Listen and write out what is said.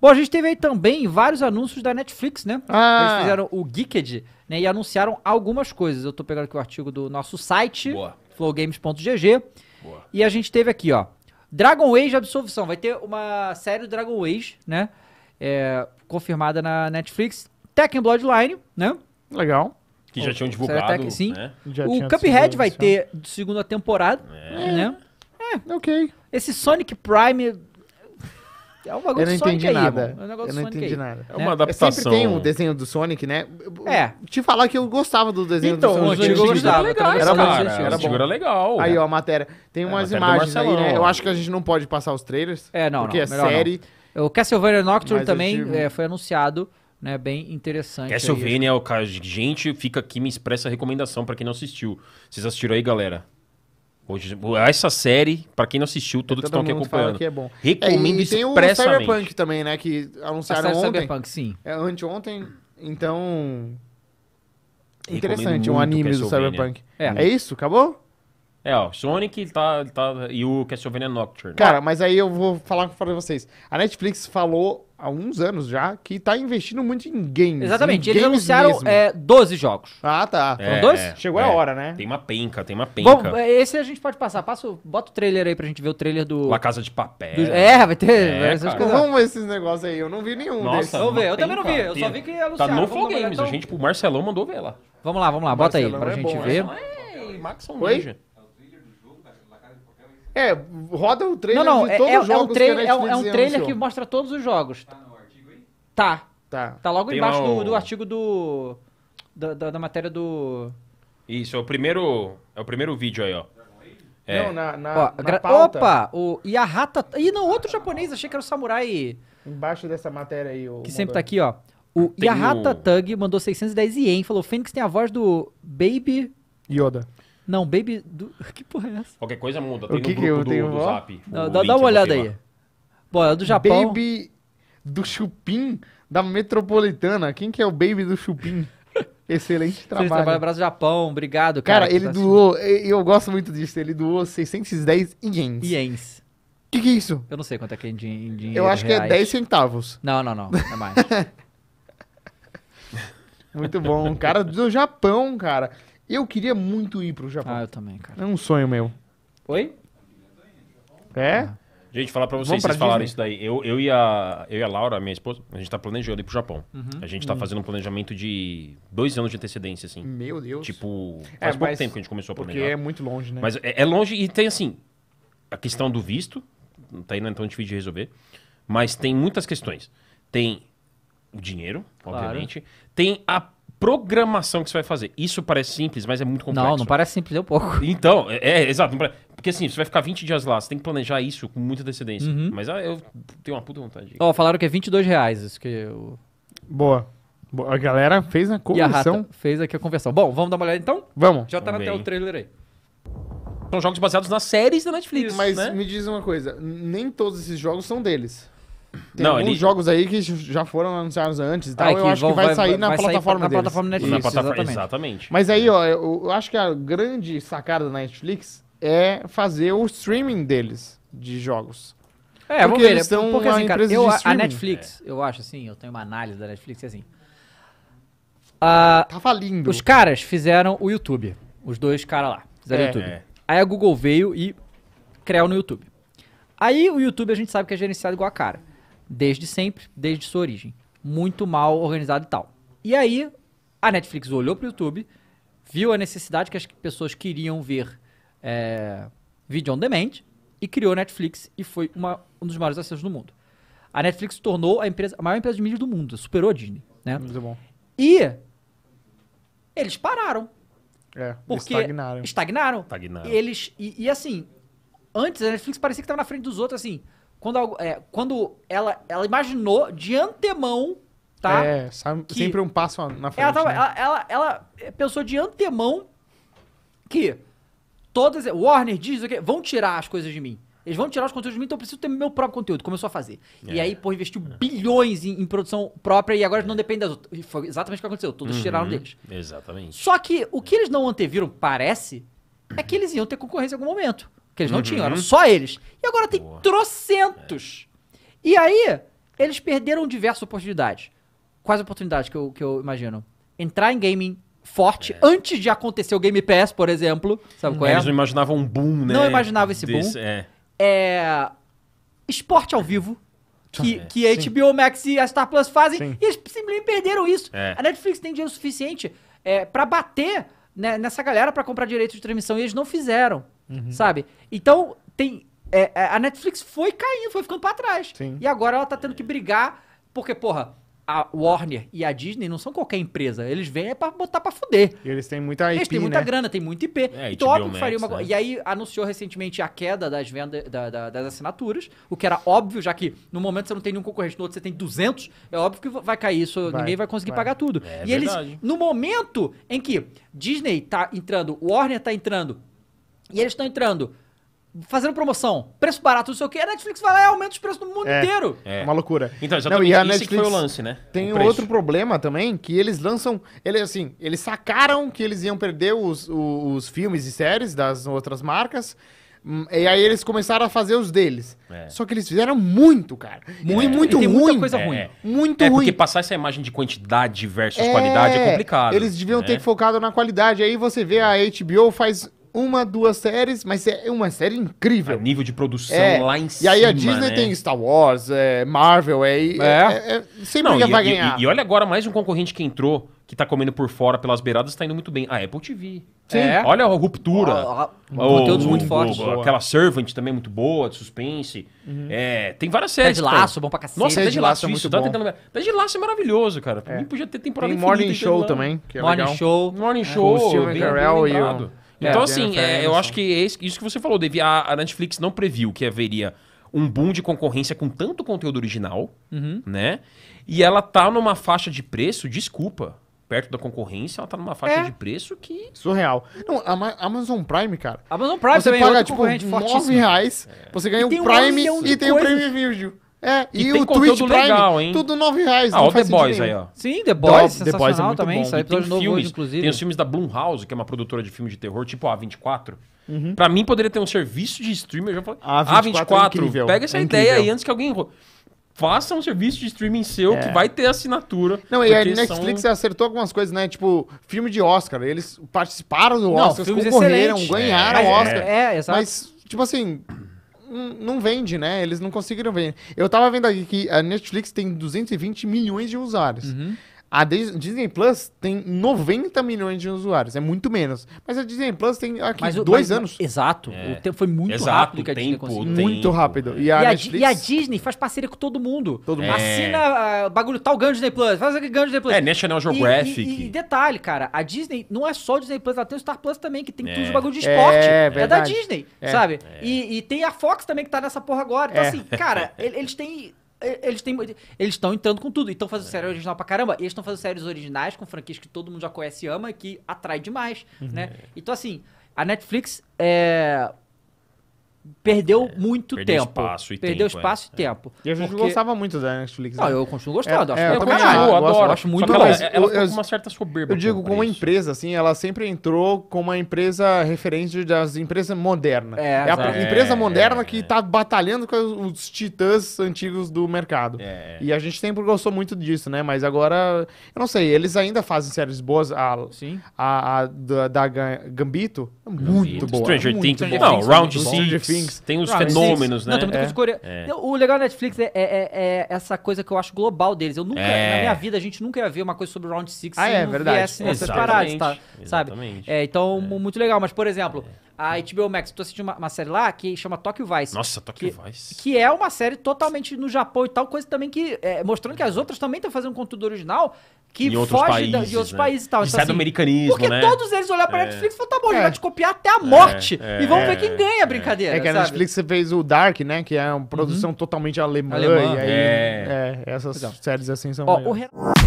Bom, a gente teve aí também vários anúncios da Netflix, né? Ah. Eles fizeram o Geeked, né? E anunciaram algumas coisas. Eu tô pegando aqui o artigo do nosso site, flowgames.gg. E a gente teve aqui, ó. Dragon Age Absolvição. Vai ter uma série do Dragon Age, né? É, confirmada na Netflix. Tekken Bloodline, né? Legal. Que já tinham divulgado. Tech, sim. Né? o Cuphead vai ter segunda temporada, é. né? É, ok. Esse Sonic Prime é um bagulho eu não entendi é nada. É um eu não é entendi aí, nada. É uma adaptação. É, sempre tem um desenho do Sonic, né? É. Te falar que eu gostava do desenho então, do Sonic. Então, eu antigo gostava. Legal, era bom. Era bom. Era legal. Aí, ó, a matéria. Tem umas imagens aí, né? Eu acho que a gente não pode passar os trailers. É, não, Porque é série. O Castlevania Nocturne também foi anunciado né? Bem interessante. Castlevania, aí, gente fica aqui, me expressa a recomendação para quem não assistiu. Vocês assistiram aí, galera? Hoje, essa série, para quem não assistiu, todos é, que estão aqui acompanhando. Que é bom. Recomendo é, e tem o Cyberpunk também, né? Que anunciaram ontem. Cyberpunk, sim. É, anteontem. Então. Interessante, um anime do Cyberpunk. É. é isso? Acabou? É, ó, Sonic tá, tá, e o Castlevania Nocturne. Cara, mas aí eu vou falar pra vocês. A Netflix falou há uns anos já, que tá investindo muito em games. Exatamente. Em Eles games anunciaram é, 12 jogos. Ah, tá. É, é, Chegou a é. hora, né? Tem uma penca, tem uma penca. Bom, é, esse a gente pode passar. Passa, bota o trailer aí pra gente ver o trailer do. La Casa de Papel. do- é, vai ter É, essas coisas. Vamos ver esses negócios aí. Eu não vi nenhum desses. Vamos ver, eu também não vi, eu só vi que anunciaram. Tá no Flow Games, a gente, o Marcelão mandou ver lá. Vamos lá, vamos lá, bota aí para pra é gente bom, ver. Marcelão é Oi? ninja. É, roda o trailer não, não, de é, todos é, os é jogos é, é um trailer, que a é, um, é um trailer que mostra todos os jogos. Tá no artigo aí? Tá. Tá. Tá logo Tem embaixo do, do, artigo do. Da, da, da, matéria do. Isso, é o primeiro. É o primeiro vídeo aí, ó. É. Não, na, na, ó, na pauta. Opa! O Yahata. Tá, ih, não, outro ah, tá. japonês, achei que era o samurai. Embaixo dessa matéria aí, o. Que sempre mandou. tá aqui, ó. O tem Yahata o... Tug mandou 610 ien, falou: Fênix tem a voz do Baby. Yoda. Não, Baby. Do... Que porra é essa? Qualquer coisa muda. Tem o que no grupo que eu do, do Zap. Não, dá, dá, uma olhada aí. Bom, é do Japão. Baby do Chupim da Metropolitana. Quem que é o Baby do Chupim? Excelente trabalho. Excelente trabalho, Brasil Japão, obrigado, cara. Cara, ele tá doou, assim. eu gosto muito disso, ele doou 610 ienes. Ienes. O que, que é isso? Eu não sei quanto é que é em dinheiro Eu acho que é reais. é 10 centavos. Não, não, não, é mais. muito bom, cara do Japão, cara. Eu queria muito ir pro Japão. Ah, eu também, cara. É um sonho meu. Oi? É? é? Gente, falar pra vocês, pra vocês falaram isso daí. Eu, eu, e a, eu e a Laura, minha esposa, a gente tá planejando ir pro Japão. Uhum. A gente tá uhum. fazendo um planejamento de dois anos de antecedência, assim. Meu Deus. Tipo, é, faz é, pouco tempo que a gente começou a planejar. Porque é muito longe, né? Mas é, é longe e tem, assim, a questão do visto, tá aí, né? Então é difícil de resolver. Mas tem muitas questões. Tem o dinheiro, obviamente. Tem a programação que você vai fazer. Isso parece simples, mas é muito complexo. Não, não parece simples, é um pouco. Então, é, é exato. Porque assim, você vai ficar 20 dias lá, você tem que planejar isso com muita antecedência. Uhum. Mas ah, eu tenho uma puta vontade. Ó, oh, falaram que é 22 reais, isso que eu... Boa. A galera fez a conversão. A fez aqui a conversão. Bom, vamos dar uma olhada então? Vamos. Já tá na tela o trailer aí. São jogos baseados nas séries da Netflix, Mas né? me diz uma coisa, nem todos esses jogos são deles. Tem não, alguns ele... jogos aí que já foram anunciados antes e tal. Ah, é eu acho vão, que vai, vai sair na vai plataforma sair na plataforma Netflix. Na plataforma, exatamente. exatamente. Mas aí, ó, eu, eu, acho que a grande sacada da Netflix é fazer o streaming deles de jogos. É, porque vamos ver, eles são né? uma assim, cara, eu, a Netflix, é. eu acho assim, eu tenho uma análise da Netflix é assim. Uh, tá ah, Tava lindo. Os caras fizeram o YouTube. Os dois caras lá. Fizeram o é. YouTube. É. Aí a Google veio e criou no YouTube. Aí o YouTube a gente sabe que é gerenciado igual a cara desde sempre, desde sua origem. Muito mal organizado e tal. E aí, a Netflix olhou para o YouTube, viu a necessidade que as pessoas queriam ver é, vídeo on demand e criou a Netflix e foi uma, um dos maiores acessos do mundo. A Netflix se tornou a, empresa, a maior empresa de mídia do mundo, superou a Disney. Né? Muito bom. E eles pararam. É, porque estagnaram. Estagnaram. estagnaram. Eles, e, e assim, antes a Netflix parecia que estava na frente dos outros, assim. Quando, é, quando ela, ela imaginou de antemão, tá? É, sempre um passo na frente. Ela, tava, né? ela, ela, ela, pensou de antemão que todas. Warner diz que vão tirar as coisas de mim. Eles vão tirar os conteúdos de mim, então eu preciso ter meu próprio conteúdo. Começou a fazer. É. E aí, pô, investiu bilhões em, em, produção própria e agora não depende das outras. Foi exatamente o que aconteceu. Todos uhum, tiraram deles. Exatamente. Só que o que eles não anteviram, parece, é que eles iam ter concorrência em algum momento que eles não tinham, eram uhum. só eles. E agora tem trocentos. É. E aí, eles perderam diversas oportunidades. Quais oportunidades que eu, que eu imagino? Entrar em gaming forte é. antes de acontecer o Game Pass, por exemplo. Sabe qual é? Eles não imaginavam um boom, né? Não imaginavam esse boom. Desse, é. é... Esporte ao vivo. Que, é. que a Sim. HBO Max e a Star Plus fazem. Sim. E eles simplesmente perderam isso. É. A Netflix tem dinheiro suficiente é, para bater né, nessa galera para comprar direito de transmissão e eles não fizeram uhum. sabe? Então, tem. É, é, a Netflix foi caindo, foi ficando pra trás. Sim. E agora ela tá tendo que brigar, porque, porra, a Warner e a Disney não são qualquer empresa. Eles vêm é pra botar pra fuder. E eles têm muita IP, Eles têm muita né? grana, tem muito IP. É, então, óbvio que faria uma né? E aí anunciou recentemente a queda das vendas da, da, das assinaturas, o que era óbvio, já que no momento você não tem nenhum concorrente, no outro você tem 200, é óbvio que vai cair isso, vai, ninguém vai conseguir vai. pagar tudo. É, e eles, no momento em que Disney tá entrando, Warner tá entrando, e eles estão entrando fazendo promoção, preço barato, não sei o quê a Netflix vai lá e aumenta os preços do mundo é, inteiro. É uma loucura. Então, já não, e a Netflix que foi o lance, né? Tem um outro problema também, que eles lançam... Eles, assim, eles sacaram que eles iam perder os, os, os filmes e séries das outras marcas, hum, e aí eles começaram a fazer os deles. É. Só que eles fizeram muito, cara. Muito, é. é. muito ruim. Muita coisa ruim. É. Muito é, ruim. Porque passar essa imagem de quantidade versus qualidade é, é. complicado. Eles deviam ter né? focado na qualidade. Aí você vê a HBO faz uma, duas séries, mas é uma série incrível. A nível de produção é. lá em cima. E aí a Disney né? tem Star Wars, é, Marvel, é, é. É, é, é. sempre Não, e, vai ganhar. E, e, olha agora mais um concorrente que entrou, que tá comendo por fora, pelas beiradas, tá indo muito bem. A Apple TV. Sim. Olha a ruptura. A, a, o, conteúdos muito fortes. Aquela Servant também muito boa, de suspense. Uhum. tem várias séries. Pé de laço, bom pra cacete. Nossa, Pé de, de laço, laço isso. Tá Pé de laço é maravilhoso, cara. Pra podia ter temporada tem infinita. Morning Show também. Morning Show. Morning Show. Bem, e o... É, então, assim, é, eu acho que é isso que você falou, devia A, Netflix não previu que haveria um boom de concorrência com tanto conteúdo original, uhum. né? E ela tá numa faixa de preço, desculpa, perto da concorrência, ela tá numa faixa é. de preço que... Surreal. Não, a Amazon Prime, cara. Amazon Prime você também é paga, é tipo, concorrente 9 reais, é. você ganha e o Prime um e tem o Prime Video. É, e, e o Twitch Prime, legal, hein? tudo 9 reais. Ah, o The Boys aí, ó. Sim, The Boys, The, Boys é muito também. Bom. E tem filmes, hoje, inclusive. tem os filmes da Blumhouse, que é uma produtora de filme de terror, tipo a 24. Uhum. Pra mim, poderia ter um serviço de streaming. Eu já falei, A24, A24 é pega essa é ideia aí antes que alguém... Faça um serviço de streaming seu é. que vai ter assinatura. Não, e a Netflix são... acertou algumas coisas, né? Tipo, filme de Oscar. Eles participaram do Oscar, concorreram, excelente. ganharam é, Oscar. É, é, é, exato. Mas, tipo assim, não vende, né? Eles não conseguiram vender. Eu tava vendo aqui que a Netflix tem 220 milhões de usuários. Uhum. A Disney Plus tem 90 milhões de usuários, é muito menos. Mas a Disney Plus tem aqui mas, dois mas, anos. Exato, é. o tempo foi muito exato, rápido que a Disney tempo, conseguiu. Tempo. Muito rápido. E a, e, a, Netflix... e a, Disney faz parceria com todo mundo. Todo mundo. Assina é. ah, o bagulho tal ganho Disney Plus, faz aqui ganho Disney Plus. É, National Geographic. E, e, detalhe, cara, a Disney não é só o Disney Plus, ela tem o Star Plus também, que tem é. tudo os bagulho de é, esporte. É, é da Disney, é. sabe? E, e, tem a Fox também que tá nessa porra agora. Então assim, cara, eles têm eles têm, eles estão entrando com tudo. estão fazendo é. série original pra caramba. E eles estão fazendo séries originais com franquias que todo mundo já conhece e ama e que atrai demais, uhum. né? Então assim, a Netflix é, perdeu é, muito perdeu tempo. Espaço e perdeu é. espaço é. e tempo. E a gente porque... gostava muito da Netflix. Né? Não, eu continuo gostando. É, é eu, eu, adoro. Gosto, acho muito bom. Ela, ela tá eu, uma certa soberba. Eu digo, como empresa, assim, ela sempre entrou como uma empresa referente das empresas modernas. É, é a empresa é, moderna que está batalhando com os titãs antigos do mercado. E a gente sempre gostou muito disso, né? Mas agora, eu não sei, eles ainda fazem séries boas. A, Sim. A, a, a da, Gambito muito boa. Stranger Things. Não, Round 6. Things. Tem os ah, fenômenos, né? Não, tem muita coisa é. coreana. É. O legal da Netflix é, é, essa coisa que eu acho global deles. Eu nunca, na minha vida, a gente nunca ia ver uma coisa sobre o Round Six ah, se é, não verdade. viesse nessas tá? sabe? então, muito legal. Mas, por exemplo, a HBO Max, tô assistindo uma, uma, série lá que chama Tokyo Vice. Nossa, Tokyo que, Vice. Que é uma série totalmente no Japão e tal, coisa também que. É, mostrando que as outras também estão fazendo conteúdo original que foge países, da, de outros né? países e tal. Isso então, é assim, do americanismo, porque né? todos eles olharam pra é. Netflix e falaram, tá bom, é. vai te copiar até a é. morte. É. E vamos ver quem é. ganha a brincadeira. É que a sabe? Netflix fez o Dark, né? Que é uma produção uhum. totalmente alemã. alemã. E aí, é. essas séries assim são. Ó,